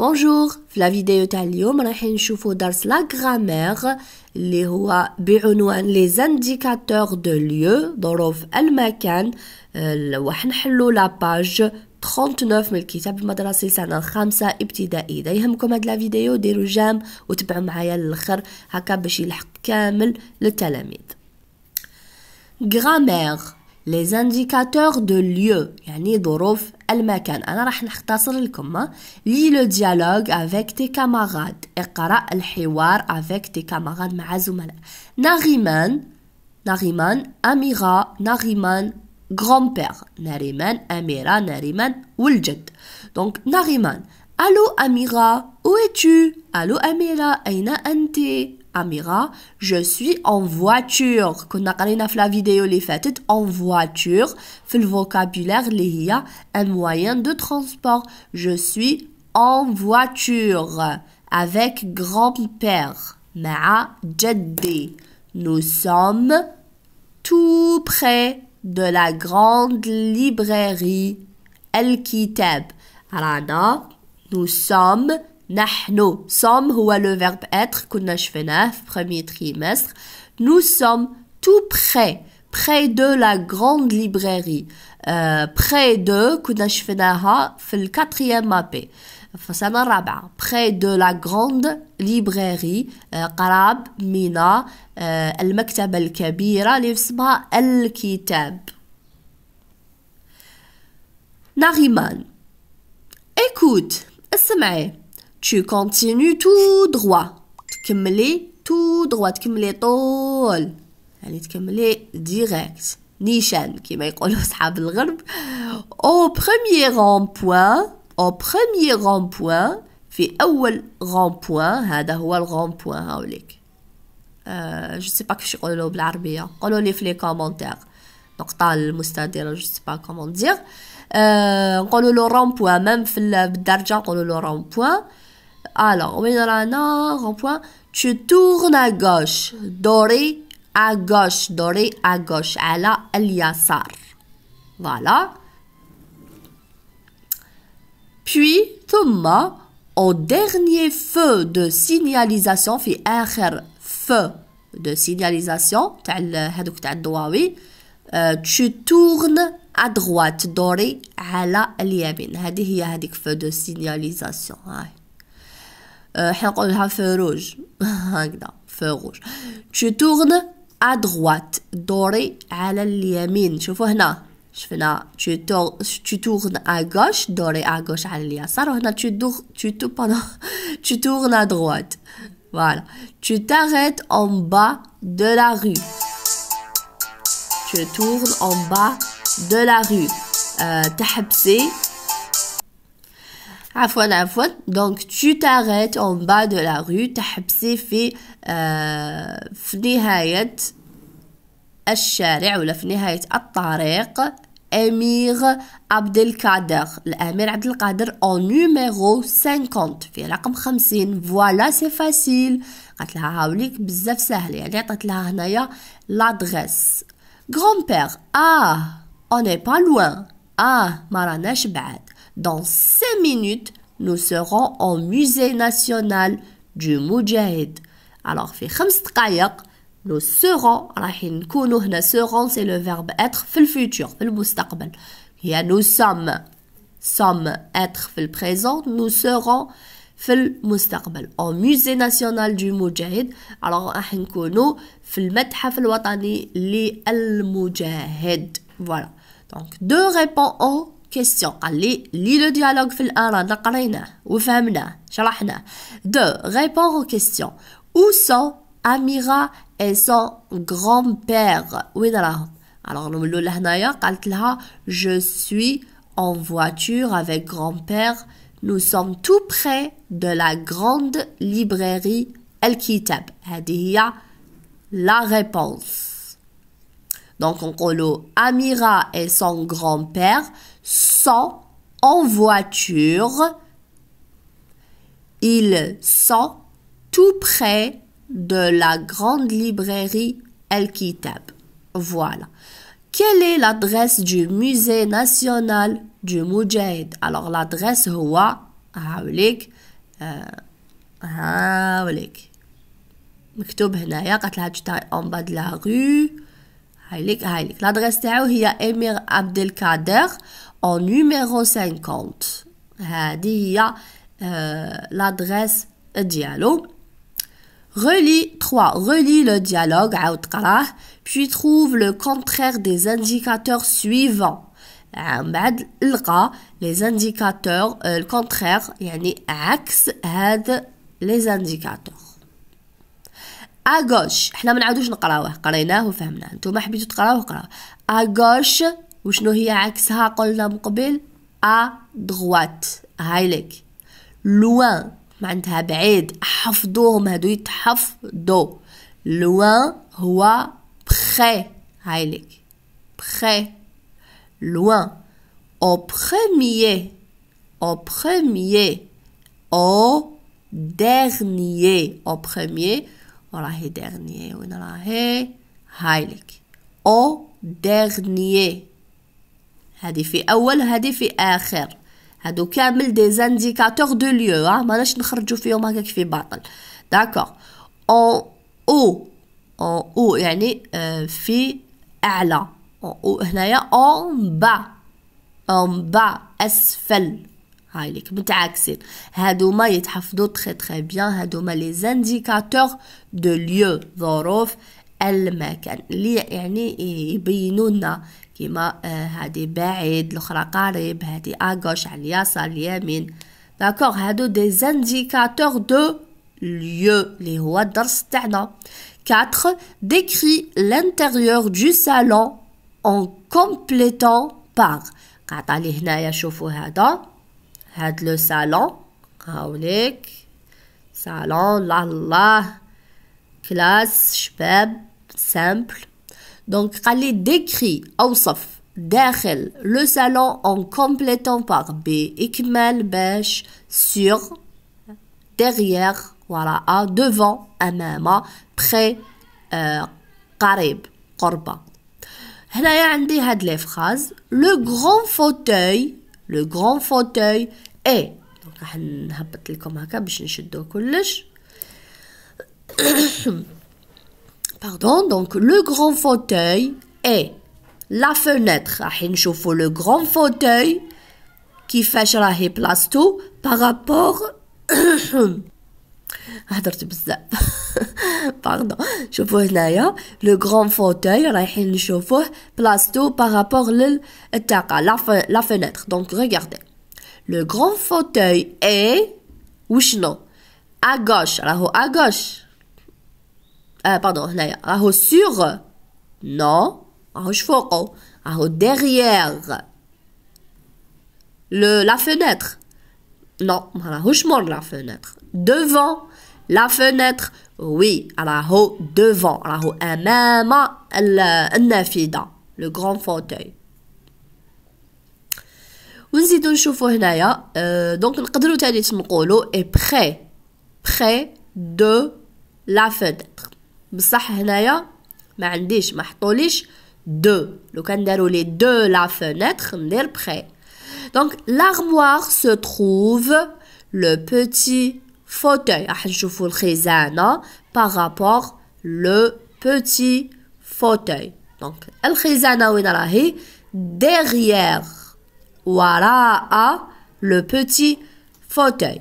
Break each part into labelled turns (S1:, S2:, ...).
S1: بونجور في لا فيديو تاع اليوم رايحين نشوفوا درس لا غرامير اللي هو بعنوان لي زانديكاتور دو ليو ظروف المكان راح نحلوا لا باج 39 من الكتاب المدرسي سنة خامسة ابتدائي إذا يهمكم هاد فيديو ديروا جام وتبعوا معايا للخر هكا باش يلحق كامل للتلاميذ غرامير Les indicateurs de lieu. yani y a des gens qui ont fait le Je vais vous le dialogue avec tes camarades. Et je vais vous donner un petit peu Nariman, Nariman, Amira, Nariman, grand-père. Nariman, Amira, Nariman, Uljet. Donc, Nariman. Allo, Amira, où es-tu? Allo, Amira, où es-tu? Amira, je suis en voiture. a parlé dans la vidéo les fêtes en voiture le vocabulaire y a un moyen de transport. Je suis en voiture avec grand-père. Maa, جدي. Nous sommes tout près de la grande librairie El Kitab. nous sommes nous Sommes, ou le verbe être, premier trimestre. Nous sommes tout près, près de la grande librairie. Euh, près de, le quatrième Fasanaraba Près de la grande librairie, euh, Qarab, Mina, El euh, maktab Al-Kabira, Al-Kitab. Nariman. Écoute, اسمعي tu continues tout droit. Tkemli, tout droit. Tkemli, tol. Allez, tkemli, direct. Nishan, qui m'a dit, au premier rond-point, au premier rond-point, fait un rond-point, hada huwa rond-point, euh, Je ne sais pas que je suis allé au blarbi, on les fait les commentaires. Donc, tal, moustadir, je ne sais pas comment dire. Euh, on le rond-point, même fait le euh, darja, on le rond-point. Alors, on met dans la nord, en point. Tu tournes à gauche. Doré à gauche. Doré à gauche. Ala la Voilà. Puis, Thomas, au dernier feu de signalisation, fait un feu de signalisation, euh, tu tournes à droite, doré, à la feu de signalisation. حنقولها فروج هكذا فروج tu tournes à droite دوري على اليمين شوفوا هنا شفنا tu tu tournes à gauche دوري à gauche على اليسار وهنا tu tu tu tournes à droite voilà tu t'arrêtes en bas de la rue tu tournes en bas de la rue euh, ah, la Donc, tu t'arrêtes en bas de la rue. à fait, euh, ou la f'nihayet, la Amir Abdelkader. L'émir Abdelkader au numéro 50. 50. Voilà, c'est facile. la l'adresse. Grand-père. Ah, on n'est pas loin. Ah, Maranesh Bad. Dans 5 minutes, nous serons au musée national du Mujahid. Alors, nous serons, nous serons, c'est le verbe être, fil futur, le moustakbel. Ya, nous sommes, sommes, être, fil présent, nous serons, fil moustakbel. Au musée national du Mujahid, alors, rahin kounou, fil metha, fil watani, li el Mujahid. Voilà. Donc, deux répond aux questions. Allez, lis le dialogue fil Deux, répond aux questions. Où sont Amira et son grand-père? Alors, je suis en voiture avec grand-père. Nous sommes tout près de la grande librairie El Kitab. la réponse. Donc, on colo Amira et son grand-père sont en voiture. Ils sont tout près de la grande librairie El Kitab. Voilà. Quelle est l'adresse du musée national du Moudjahid Alors, l'adresse, roi هقولك هقولك مكتوب هنايا قالت لها en bas L'adresse est لادريس تاعو هي امير عبد 50 هذه هي l'adresse dialogue. Relis 3. Relie le dialogue, puis trouve le contraire des indicateurs suivants. Les indicateurs, euh, le contraire, يعني had les indicateurs. اغوش حنا ما نعاودوش نقراوه قريناه وفهمناه نتوما حبيتو تقراوه قراوه اغوش وشنو هي عكسها قلنا من قبل ا دغوات هايلك لوان معناتها بعيد حفظوهم هادو يتحفظو لوان هو بخي هايلك بخي لوان او بخيميي او بخيميي او dernier او premier راهي ديرنيي وين راهي هايلك او ديرنيي هذه في اول هذه في اخر هادو كامل دي زانديكاتور دو ليو ها ماناش نخرجو فيهم هكاك في باطل داكوغ او او او يعني في اعلى او هنايا اون با اون با اسفل هايليك متعاكسين هادوما يتحفظوا تخي تخي بيان هادوما لي زانديكاتور دو ليو ظروف المكان اللي يعني يبينوا لنا كيما هادي بعيد الاخرى قريب هادي اغوش على اليسار اليمين داكوغ هادو دي زانديكاتور دو ليو اللي هو الدرس تاعنا 4 ديكري لانتيريور دو سالون ان كومبليتون باغ قاطع لي هنايا شوفوا هذا had le salon haoulik salon la la classe simple donc fallait décrire ouصف داخل le salon en complétant par b ikmel besh sur derrière voilà à devant amama près euh، قريب قربة هنايا had هاد phrase le grand fauteuil le grand fauteuil est... pardon donc le grand fauteuil est la fenêtre راح نشوفو le grand fauteuil qui fait place tout par rapport attention pardon chauffeur n'aille hein? le grand fauteuil à la fin le chauffeur plasto par rapport l'état à la fenêtre donc regardez le grand fauteuil est ou non à gauche à la haut à gauche euh, pardon n'aille à haut sur non à haut à haut derrière le la fenêtre non à haut devant la fenêtre devant la fenêtre, oui, à la haut devant, à la haut amama النافذة, euh, le grand fauteuil. ونزيدو نشوفو هنايا euh, donc نقدرو تاني نقولو est près près de la fenêtre بصح هنايا ما عنديش ما حطوليش de لو كان دارو لي de la fenêtre ندير près donc l'armoire se trouve le petit fauteuil. Ah, hein, par rapport le petit fauteuil. Donc, l'khizana winarahi derrière. Voilà ah, le petit fauteuil.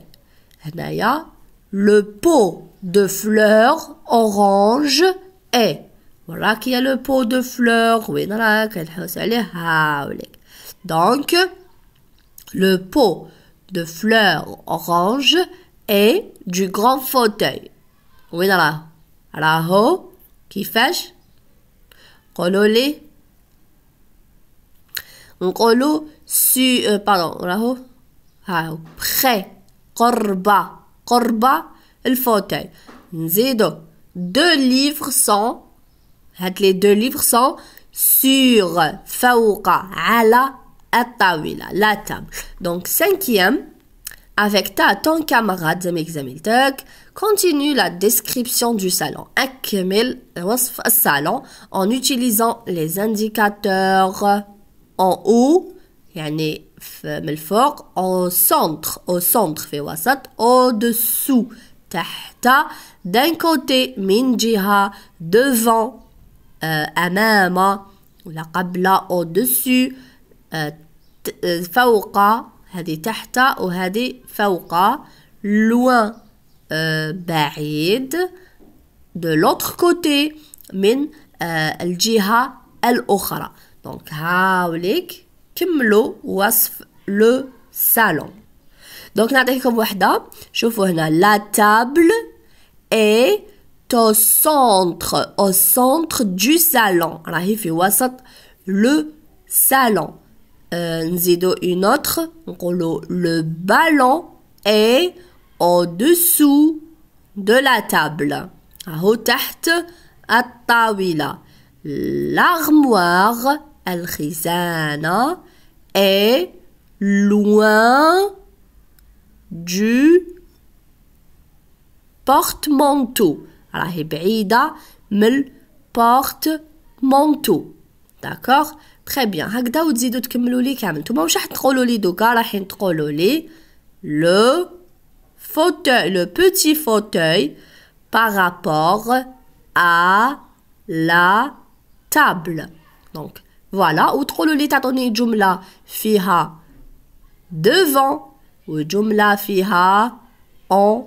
S1: Hanaya, le pot de fleurs orange est. Voilà qu'il y a le pot de fleurs. Donc, le pot de fleurs orange et du grand fauteuil. Oui, là. Là-haut. qui fâche? Cololé. un colo, sur, euh, pardon, la haut Ah, près. Corba. Corba, le fauteuil. Nzido. Deux livres sont, les deux livres sont sur, fauqa, ala, atawila, la table. Donc, cinquième. Avec ta ton camarade zemek continue la description du salon. Akmil salon en utilisant les indicateurs en haut, yani من au centre, au centre في wasat, au-dessous, tahta, d'un côté, minjira, devant, euh, amama, la qabla, au-dessus, euh, euh هذه تحت وهذه فوق loin euh, بعيد de l'autre côté من euh, الجهة الأخرى دونك هاوليك كملوا وصف لو سالون دونك نعطيكم وحدة شوفوا هنا لا تابل اي تو سونتر او سونتر دو سالون راهي في وسط لو سالون Euh, nzido une autre. Le ballon est au-dessous de la table. L'armoire, khizana est loin du porte-manteau. راهي بعيدة من porte-manteau. D'accord Très bien, هكذا وتزيدوا تكملوا لي كامل نتوما واش fauteuil le petit fauteuil par rapport à la table donc voilà وتقولوا لي تعطوني جمله فيها devant وجمله فيها en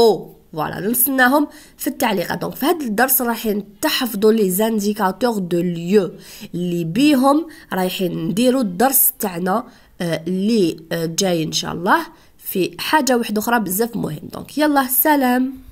S1: haut فوالا نستناهم في التعليقات دونك في هذا الدرس رايحين تحفظوا لي زانديكاتور دو ليو اللي بيهم رايحين نديروا الدرس تاعنا اللي جاي ان شاء الله في حاجه واحده اخرى بزاف مهم دونك يلا سلام